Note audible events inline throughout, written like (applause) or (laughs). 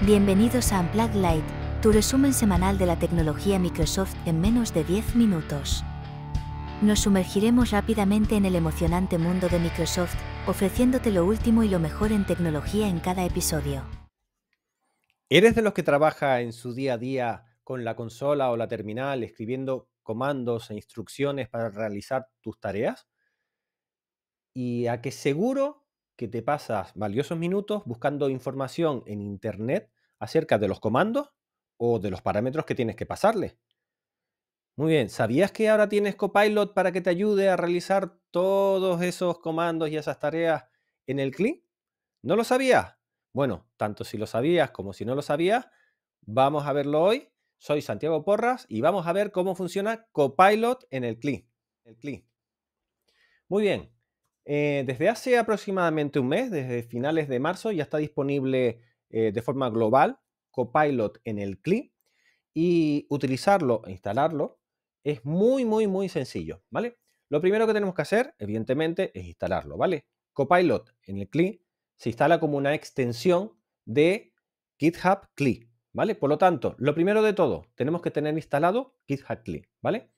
Bienvenidos a Unplugged Light, tu resumen semanal de la tecnología Microsoft en menos de 10 minutos. Nos sumergiremos rápidamente en el emocionante mundo de Microsoft, ofreciéndote lo último y lo mejor en tecnología en cada episodio. ¿Eres de los que trabaja en su día a día con la consola o la terminal escribiendo comandos e instrucciones para realizar tus tareas? Y a qué seguro que te pasas valiosos minutos buscando información en Internet acerca de los comandos o de los parámetros que tienes que pasarle. Muy bien, ¿sabías que ahora tienes Copilot para que te ayude a realizar todos esos comandos y esas tareas en el CLI? ¿No lo sabías? Bueno, tanto si lo sabías como si no lo sabías, vamos a verlo hoy. Soy Santiago Porras y vamos a ver cómo funciona Copilot en el CLI. El CLI. Muy bien, eh, desde hace aproximadamente un mes, desde finales de marzo, ya está disponible eh, de forma global Copilot en el CLI y utilizarlo e instalarlo es muy, muy, muy sencillo, ¿vale? Lo primero que tenemos que hacer, evidentemente, es instalarlo, ¿vale? Copilot en el CLI se instala como una extensión de GitHub CLI, ¿vale? Por lo tanto, lo primero de todo, tenemos que tener instalado GitHub CLI, ¿vale?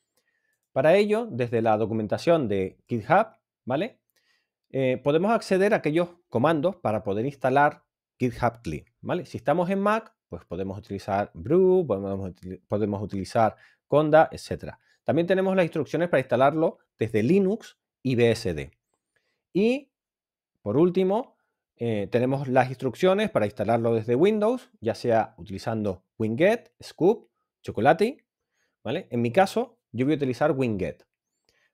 Para ello, desde la documentación de GitHub, ¿vale? Eh, podemos acceder a aquellos comandos para poder instalar GitHub Clean. ¿vale? Si estamos en Mac, pues podemos utilizar brew, podemos, utilizar conda, etc. También tenemos las instrucciones para instalarlo desde Linux y BSD. Y, por último, eh, tenemos las instrucciones para instalarlo desde Windows, ya sea utilizando Winget, Scoop, Chocolate. ¿vale? En mi caso, yo voy a utilizar Winget.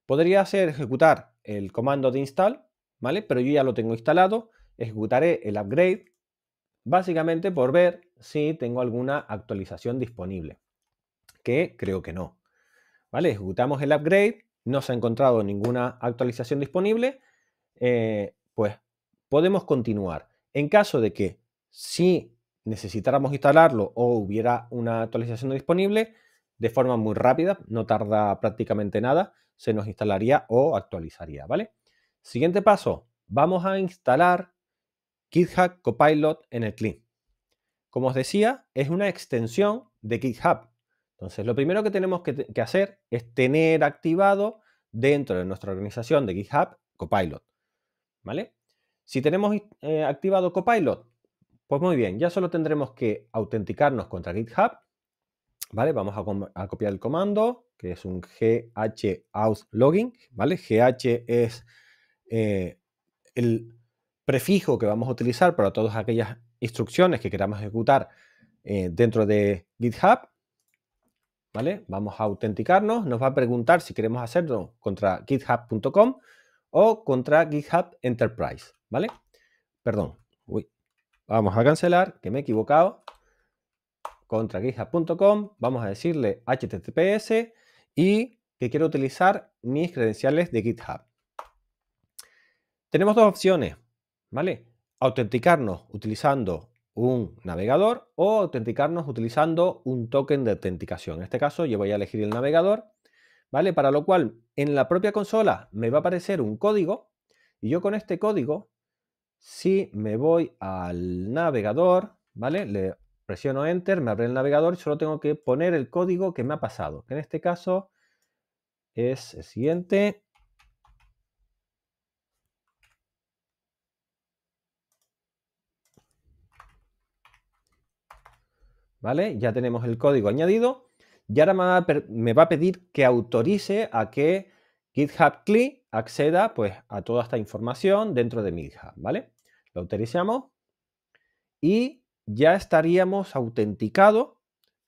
Podría hacer ejecutar el comando de install ¿vale? Pero yo ya lo tengo instalado, ejecutaré el upgrade, básicamente por ver si tengo alguna actualización disponible, que creo que no. ¿Vale? Ejecutamos el upgrade, no se ha encontrado ninguna actualización disponible, eh, pues podemos continuar. En caso de que si necesitáramos instalarlo o hubiera una actualización disponible, de forma muy rápida, no tarda prácticamente nada, se nos instalaría o actualizaría, ¿vale? Siguiente paso, vamos a instalar GitHub Copilot en el CLI. Como os decía, es una extensión de GitHub. Entonces, lo primero que tenemos que, hacer es tener activado dentro de nuestra organización de GitHub Copilot. ¿Vale? Si tenemos eh, activado Copilot, pues muy bien, ya solo tendremos que autenticarnos contra GitHub. ¿Vale? Vamos a, copiar el comando, que es un gh auth login, ¿vale? GH es eh, el prefijo que vamos a utilizar para todas aquellas instrucciones que queramos ejecutar eh, dentro de GitHub. ¿Vale? Vamos a autenticarnos. Nos va a preguntar si queremos hacerlo contra github.com o contra GitHub Enterprise. ¿Vale? Perdón. Vamos a cancelar, que me he equivocado. Contra github.com. Vamos a decirle https y que quiero utilizar mis credenciales de GitHub. Tenemos dos opciones, ¿vale? Autenticarnos utilizando un navegador o autenticarnos utilizando un token de autenticación. En este caso yo voy a elegir el navegador, ¿vale? Para lo cual en la propia consola me va a aparecer un código y yo con este código, si me voy al navegador, ¿vale? Le presiono Enter, me abre el navegador y solo tengo que poner el código que me ha pasado. en este caso es el siguiente, ¿vale? Ya tenemos el código añadido y ahora me va a, pedir que autorice a que GitHub CLI acceda pues a toda esta información dentro de mi GitHub, ¿vale? Lo autorizamos y ya estaríamos autenticados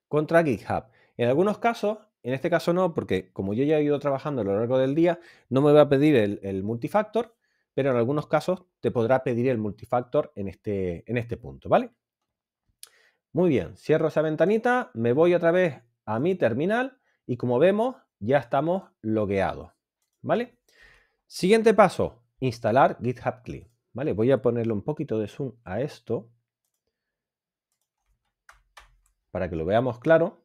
contra GitHub. En algunos casos, en este caso no, porque como yo ya he ido trabajando a lo largo del día, no me va a pedir el, el multifactor, pero en algunos casos te podrá pedir el multifactor en este, en este punto, ¿vale? Muy bien, cierro esa ventanita, me voy otra vez a mi terminal y como vemos ya estamos logueados, ¿vale? Siguiente paso, instalar GitHub Clean, ¿vale? Voy a ponerle un poquito de zoom a esto para que lo veamos claro,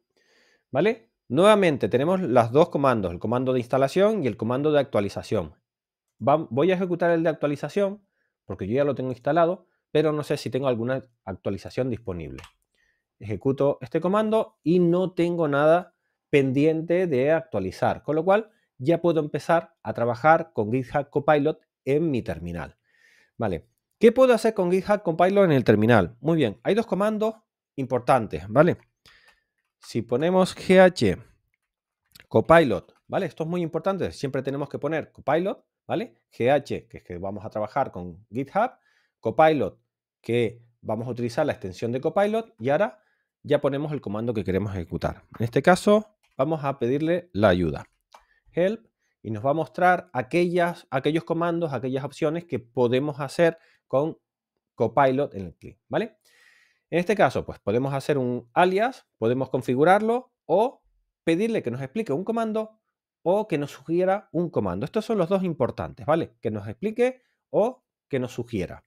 ¿vale? Nuevamente tenemos los dos comandos, el comando de instalación y el comando de actualización. voy a ejecutar el de actualización porque yo ya lo tengo instalado, pero no sé si tengo alguna actualización disponible ejecuto este comando y no tengo nada pendiente de actualizar, con lo cual ya puedo empezar a trabajar con GitHub Copilot en mi terminal. Vale, ¿qué puedo hacer con GitHub Copilot en el terminal? Muy bien, hay dos comandos importantes, ¿vale? Si ponemos GH Copilot, ¿vale? Esto es muy importante, siempre tenemos que poner Copilot, ¿vale? GH, que es que vamos a trabajar con GitHub, Copilot, que vamos a utilizar la extensión de Copilot, y ahora ya ponemos el comando que queremos ejecutar. En este caso, vamos a pedirle la ayuda. Help y nos va a mostrar aquellas, aquellos comandos, aquellas opciones que podemos hacer con Copilot en el clic, ¿vale? En este caso, pues podemos hacer un alias, podemos configurarlo o pedirle que nos explique un comando o que nos sugiera un comando. Estos son los dos importantes, ¿vale? Que nos explique o que nos sugiera.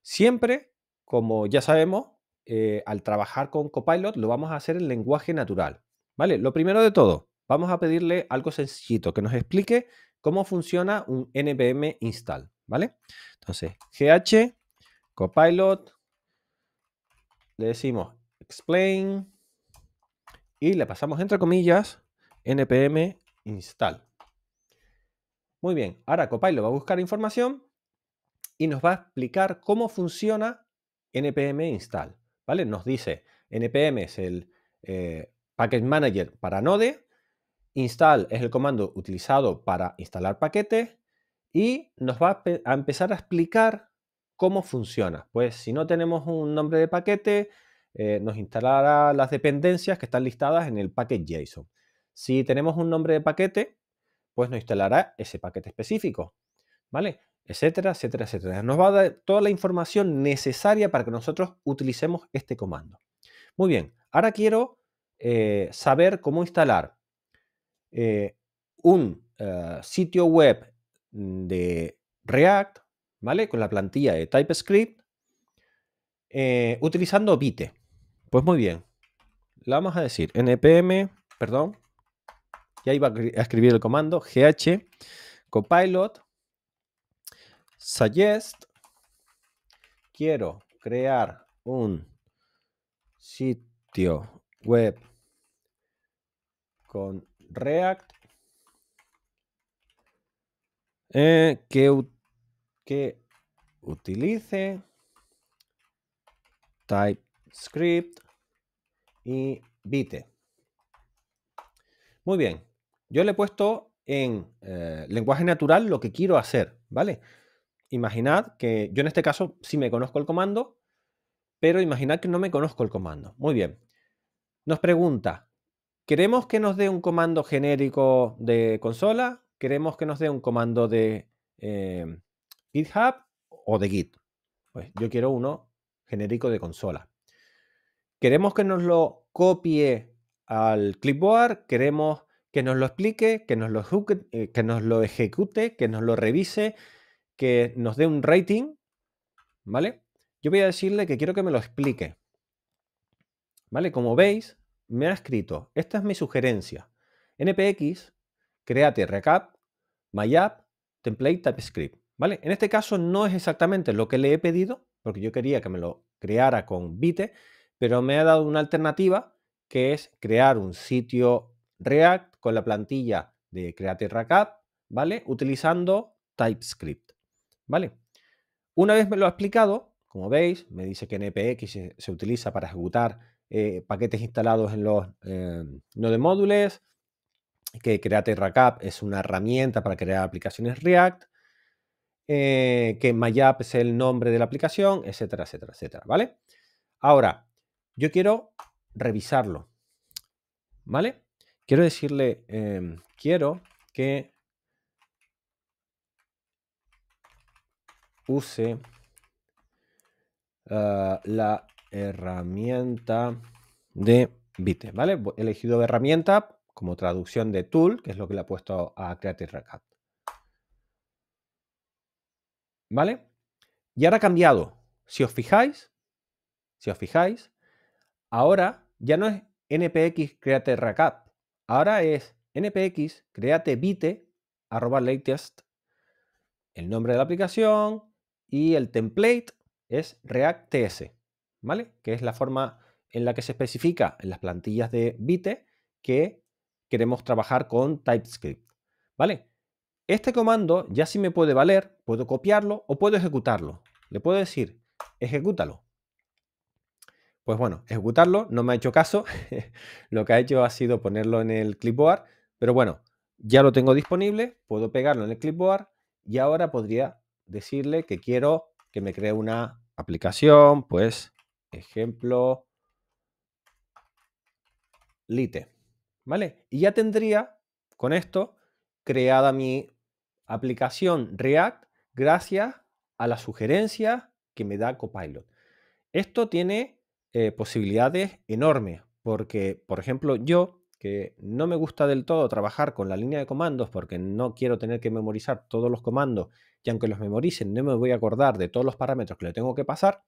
Siempre, como ya sabemos, eh, al trabajar con Copilot, lo vamos a hacer en lenguaje natural. ¿Vale? Lo primero de todo, vamos a pedirle algo sencillito que nos explique cómo funciona un npm install. ¿Vale? Entonces, gh copilot, le decimos explain y le pasamos entre comillas npm install. Muy bien, ahora Copilot va a buscar información y nos va a explicar cómo funciona npm install. ¿vale? Nos dice npm es el eh, package manager para Node, install es el comando utilizado para instalar paquetes y nos va a, empezar a explicar cómo funciona. Pues si no tenemos un nombre de paquete, eh, nos instalará las dependencias que están listadas en el package.json. Si tenemos un nombre de paquete, pues nos instalará ese paquete específico. ¿Vale? etcétera, etcétera, etcétera. Nos va a dar toda la información necesaria para que nosotros utilicemos este comando. Muy bien, ahora quiero eh, saber cómo instalar eh, un eh, sitio web de React, ¿vale? Con la plantilla de TypeScript, utilizando Vite. Pues muy bien, le vamos a decir npm, perdón, ya iba a escribir el comando, gh, copilot, suggest, quiero crear un sitio web con React eh, que, que utilice TypeScript y Vite. Muy bien, yo le he puesto en eh, lenguaje natural lo que quiero hacer, ¿vale? imaginad que yo en este caso sí me conozco el comando, pero imaginad que no me conozco el comando. Muy bien. Nos pregunta, ¿queremos que nos dé un comando genérico de consola? ¿Queremos que nos dé un comando de eh, GitHub o de Git? Pues yo quiero uno genérico de consola. ¿Queremos que nos lo copie al clipboard? ¿Queremos que nos lo explique, que nos lo, eh, que nos lo ejecute, que nos lo revise? que nos dé un rating, ¿vale? Yo voy a decirle que quiero que me lo explique. ¿Vale? Como veis, me ha escrito, esta es mi sugerencia. NPX, Create Recap, MyApp, Template TypeScript. ¿Vale? En este caso no es exactamente lo que le he pedido, porque yo quería que me lo creara con Vite, pero me ha dado una alternativa que es crear un sitio React con la plantilla de Create Recap, ¿vale? Utilizando TypeScript. ¿Vale? Una vez me lo ha explicado, como veis, me dice que NPX e se, se utiliza para ejecutar eh, paquetes instalados en los eh, em, de módules, que Create es una herramienta para crear aplicaciones React, eh, que MyApp es el nombre de la aplicación, etcétera, etcétera, etcétera, ¿vale? Ahora, yo quiero revisarlo, ¿vale? Quiero decirle, em, quiero que use ah, la herramienta de Vite, ¿vale? He elegido herramienta como traducción de tool, que es lo que le ha puesto a create ¿Vale? Y ahora ha cambiado. Si os fijáis, si os fijáis, ahora ya no es npx create recap, ahora es npx create vite arroba latest, el nombre de la aplicación, y el template es React.ts, ¿vale? Que es la forma en la que se especifica en las plantillas de Vite que queremos trabajar con TypeScript, ¿vale? Este comando ya sí me puede valer, puedo copiarlo o puedo ejecutarlo. Le puedo decir, ejecútalo. Pues bueno, ejecutarlo no me ha hecho caso. (laughs) lo que ha hecho ha sido ponerlo en el clipboard, pero bueno, ya lo tengo disponible, puedo pegarlo en el clipboard y ahora podría decirle que quiero que me cree una aplicación, pues, ejemplo, Lite, ¿vale? Y ya tendría con esto creada mi aplicación React gracias a la sugerencia que me da Copilot. Esto tiene eh, posibilidades enormes porque, por ejemplo, yo que no me gusta del todo trabajar con la línea de comandos porque no quiero tener que memorizar todos los comandos y aunque los memoricen no me voy a acordar de todos los parámetros que le tengo que pasar,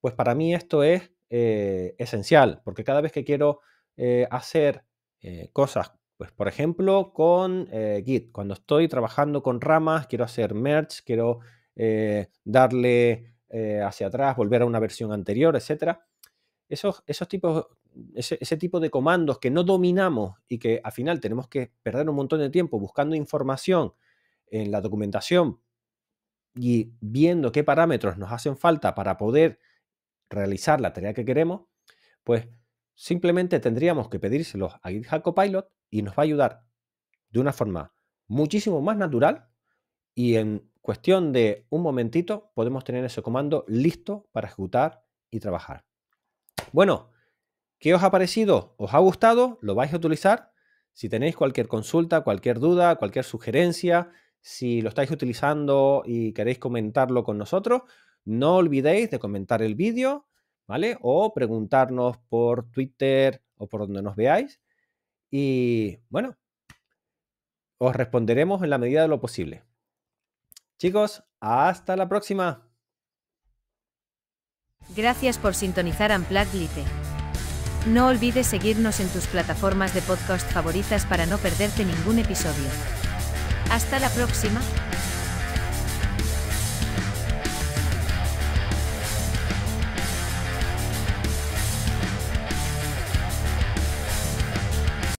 pues para mí esto es eh, esencial porque cada vez que quiero eh, hacer eh, cosas, pues por ejemplo con Git, cuando estoy trabajando con ramas, quiero hacer merge, quiero darle hacia atrás, volver a una versión anterior, etc. Esos, esos, tipos ese, tipo de comandos que no dominamos y que al final tenemos que perder un montón de tiempo buscando información en la documentación y viendo qué parámetros nos hacen falta para poder realizar la tarea que queremos, pues simplemente tendríamos que pedírselos a GitHub Copilot y nos va a ayudar de una forma muchísimo más natural y en cuestión de un momentito podemos tener ese comando listo para ejecutar y trabajar. Bueno, ¿Qué os ha parecido? ¿Os ha gustado? ¿Lo vais a utilizar? Si tenéis cualquier consulta, cualquier duda, cualquier sugerencia, si lo estáis utilizando y queréis comentarlo con nosotros, no olvidéis de comentar el vídeo, ¿vale? O preguntarnos por Twitter o por donde nos veáis. Y bueno, os responderemos en la medida de lo posible. Chicos, hasta la próxima. Gracias por sintonizar Amplac Lite. No olvides seguirnos en tus plataformas de podcast favoritas para no perderte ningún episodio. Hasta la próxima.